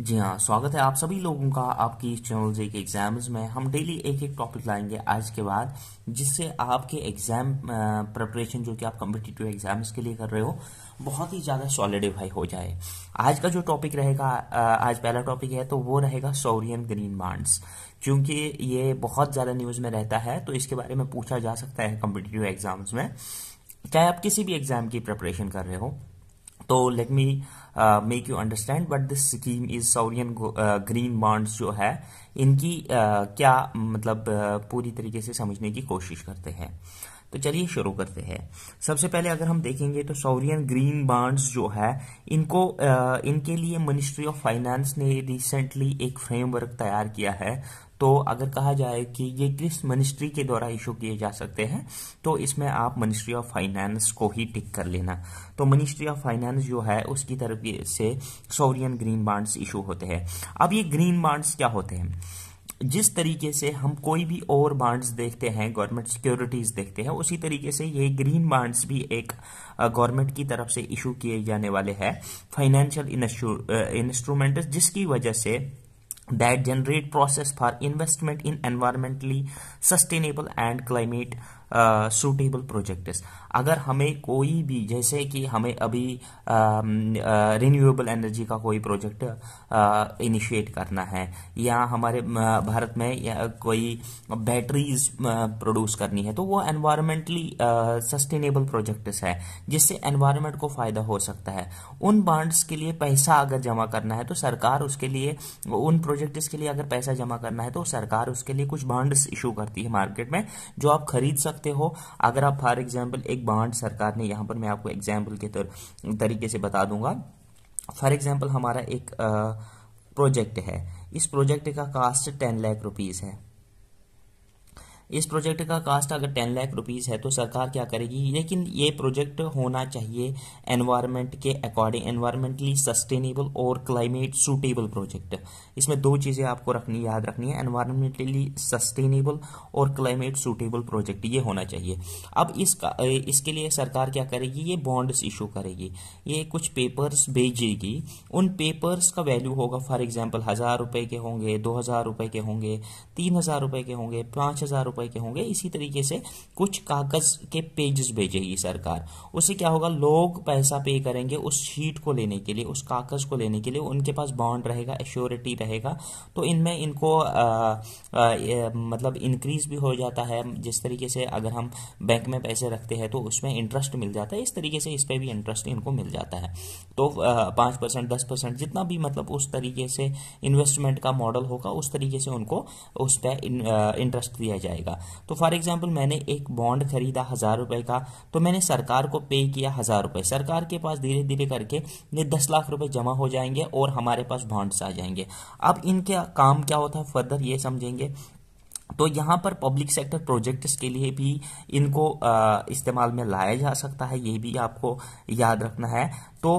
जी हाँ स्वागत है आप सभी लोगों का आपकी इस चैनल जे के एग्जाम्स में हम डेली एक एक टॉपिक लाएंगे आज के बाद जिससे आपके एग्जाम प्रिपरेशन जो कि आप कॉम्पिटेटिव एग्जाम्स के लिए कर रहे हो बहुत ही ज़्यादा सॉलिडिफाई हो जाए आज का जो टॉपिक रहेगा आज पहला टॉपिक है तो वो रहेगा सोरियन ग्रीन बांड्स क्योंकि ये बहुत ज़्यादा न्यूज़ में रहता है तो इसके बारे में पूछा जा सकता है कॉम्पिटेटिव एग्जाम्स में चाहे आप किसी भी एग्जाम की प्रिपरेशन कर रहे हो तो let me make you understand but this scheme is sovereign green bonds जो है इनकी uh, क्या मतलब uh, पूरी तरीके से समझने की कोशिश करते हैं तो चलिए शुरू करते हैं सबसे पहले अगर हम देखेंगे तो सौरियन ग्रीन बॉन्ड्स जो है इनको uh, इनके लिए मिनिस्ट्री ऑफ फाइनेंस ने रिसेंटली एक फ्रेमवर्क तैयार किया है तो अगर कहा जाए कि ये किस मिनिस्ट्री के द्वारा इशू किए जा सकते हैं तो इसमें आप मिनिस्ट्री ऑफ फाइनेंस को ही टिक कर लेना तो मिनिस्ट्री ऑफ फाइनेंस जो है उसकी तरफ से सोवरियन ग्रीन बांड्स इशू होते हैं अब ये ग्रीन बांड्स क्या होते हैं जिस तरीके से हम कोई भी और बांड्स देखते हैं गवर्नमेंट सिक्योरिटीज देखते हैं उसी तरीके से ये ग्रीन बांड्स भी एक गवर्नमेंट की तरफ से इशू किए जाने वाले हैं फाइनेंशियल इंस्ट्रूमेंट जिसकी वजह से that generate process for investment in environmentally sustainable and climate suitable project अगर हमें कोई भी जैसे कि हमें अभी रिन्यूएबल एनर्जी का कोई प्रोजेक्ट इनिशिएट करना है या हमारे भारत में या कोई बैटरीज प्रोड्यूस करनी है तो वो एनवायरमेंटली सस्टेनेबल प्रोजेक्ट्स है जिससे एनवायरमेंट को फायदा हो सकता है उन बॉन्ड्स के लिए पैसा अगर जमा करना है तो सरकार उसके लिए उन प्रोजेक्ट्स के लिए अगर पैसा जमा करना है तो सरकार उसके लिए कुछ बांड्स इशू करती है मार्केट में जो आप खरीद सकते सकते हो अगर आप फॉर एग्जाम्पल एक बांड सरकार ने यहाँ पर मैं आपको एग्जाम्पल के तरीके से बता दूंगा फॉर एग्जाम्पल हमारा एक प्रोजेक्ट है इस प्रोजेक्ट का कास्ट टेन लाख रुपीज़ है इस प्रोजेक्ट का कास्ट अगर टेन लाख रुपीज़ है तो सरकार क्या करेगी लेकिन ये प्रोजेक्ट होना चाहिए एनवायरनमेंट के अकॉर्डिंग एनवायरमेंटली सस्टेनेबल और क्लाइमेट सूटेबल प्रोजेक्ट इसमें दो चीज़ें आपको रखनी याद रखनी है एनवायरमेंटली सस्टेनेबल और क्लाइमेट सूटेबल प्रोजेक्ट ये होना चाहिए अब इसका इसके लिए सरकार क्या करेगी ये बॉन्ड्स इशू करेगी ये कुछ पेपर्स भेजेगी उन पेपर्स का वैल्यू होगा फॉर एग्जाम्पल हज़ार रुपये के होंगे दो हज़ार रुपये के होंगे तीन हज़ार रुपये के होंगे पाँच हज़ार रुपए के होंगे इसी तरीके से कुछ कागज के पेजेस भेजेगी सरकार उससे क्या होगा लोग पैसा पे करेंगे उस शीट को लेने के लिए उस कागज को लेने के लिए उनके पास बॉन्ड रहेगा एश्योरिटी रहेगा तो इनमें इनको आ, आ, आ, मतलब इंक्रीज भी हो जाता है जिस तरीके से अगर हम बैंक में पैसे रखते हैं तो उसमें इंटरेस्ट मिल जाता है इस तरीके से इस पर भी इंटरेस्ट इनको मिल जाता है तो पांच परसेंट दस परसेंट जितना भी मतलब उस तरीके से इन्वेस्टमेंट का मॉडल होगा उस तरीके से उनको उस पर इंटरेस्ट दिया जाएगा जाएगा तो फॉर एग्जाम्पल मैंने एक बॉन्ड खरीदा हज़ार रुपए का तो मैंने सरकार को पे किया हज़ार रुपए सरकार के पास धीरे धीरे करके ये दस लाख रुपए जमा हो जाएंगे और हमारे पास बॉन्ड्स आ जाएंगे अब इनका काम क्या होता है फर्दर ये समझेंगे तो यहाँ पर पब्लिक सेक्टर प्रोजेक्ट्स के लिए भी इनको इस्तेमाल में लाया जा सकता है ये भी आपको याद रखना है तो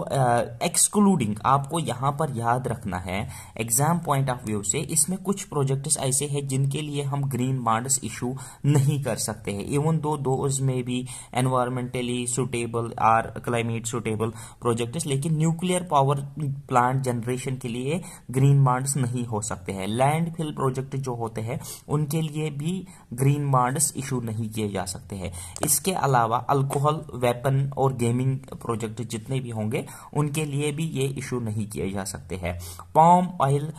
एक्सक्लूडिंग आपको यहाँ पर याद रखना है एग्जाम पॉइंट ऑफ व्यू से इसमें कुछ प्रोजेक्ट्स ऐसे हैं जिनके लिए हम ग्रीन बाड्स इशू नहीं कर सकते हैं इवन दो दोज में भी environmentally suitable or climate suitable projects लेकिन न्यूक्लियर पावर प्लांट जनरेशन के लिए ग्रीन बाड्स नहीं हो सकते हैं लैंड फिल प्रोजेक्ट जो होते हैं उनके लिए भी ग्रीन बाड्स इशू नहीं किए जा सकते हैं इसके अलावा अल्कोहल वेपन और गेमिंग प्रोजेक्ट जितने भी होंगे होंगे उनके लिए भी ये इशू नहीं किए जा सकते हैं पॉम ऑयल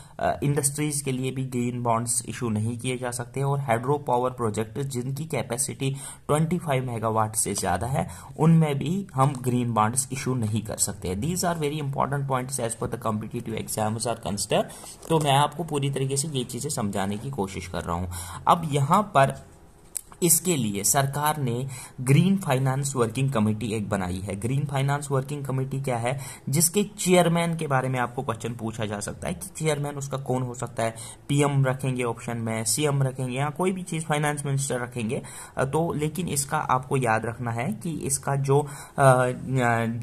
इंडस्ट्रीज के लिए भी ग्रीन बॉन्ड्स इशू नहीं किए जा सकते और हाइड्रो पावर प्रोजेक्ट जिनकी कैपेसिटी 25 मेगावाट से ज़्यादा है उनमें भी हम ग्रीन बॉन्ड्स इशू नहीं कर सकते these are very important point as per the competitive exams are consider तो मैं आपको पूरी तरीके से ये चीज़ें समझाने की कोशिश कर रहा हूं अब यहां पर इसके लिए सरकार ने ग्रीन फाइनेंस वर्किंग कमेटी एक बनाई है ग्रीन फाइनेंस वर्किंग कमेटी क्या है जिसके चेयरमैन के बारे में आपको क्वेश्चन पूछा जा सकता है कि चेयरमैन उसका कौन हो सकता है पीएम रखेंगे ऑप्शन में सीएम रखेंगे या कोई भी चीज फाइनेंस मिनिस्टर रखेंगे तो लेकिन इसका आपको याद रखना है कि इसका जो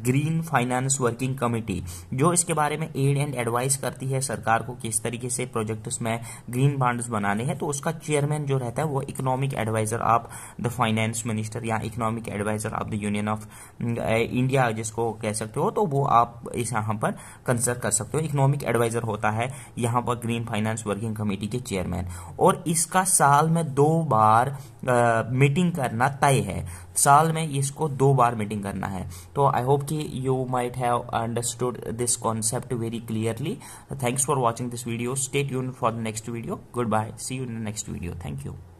ग्रीन फाइनेंस वर्किंग कमेटी जो इसके बारे में एड एंड एडवाइस करती है सरकार को किस तरीके से प्रोजेक्ट में ग्रीन बाड्स बनाने हैं तो उसका चेयरमैन जो रहता है वो economic adviser of the finance minister या economic adviser of the union of India जिसको कह सकते हो तो वो आप इस यहाँ पर कंसिडर कर सकते हो इकोनॉमिक एडवाइजर होता है यहाँ पर ग्रीन फाइनेंस वर्किंग कमेटी के चेयरमैन और इसका साल में दो बार मीटिंग करना तय है साल में इसको दो बार मीटिंग करना है तो आई होप कि you might have understood this concept very clearly thanks for watching this video stay यून for the next video goodbye see you in next video thank you